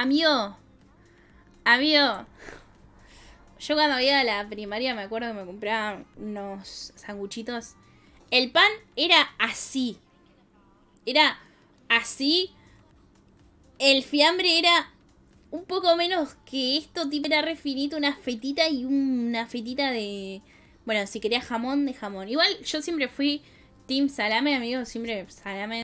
Amigo, amigo. Yo cuando iba a la primaria me acuerdo que me compraban unos sanguchitos. El pan era así. Era así. El fiambre era un poco menos que esto, tipo era refinito, una fetita y una fetita de... Bueno, si quería jamón, de jamón. Igual yo siempre fui team salame, amigo, siempre salame.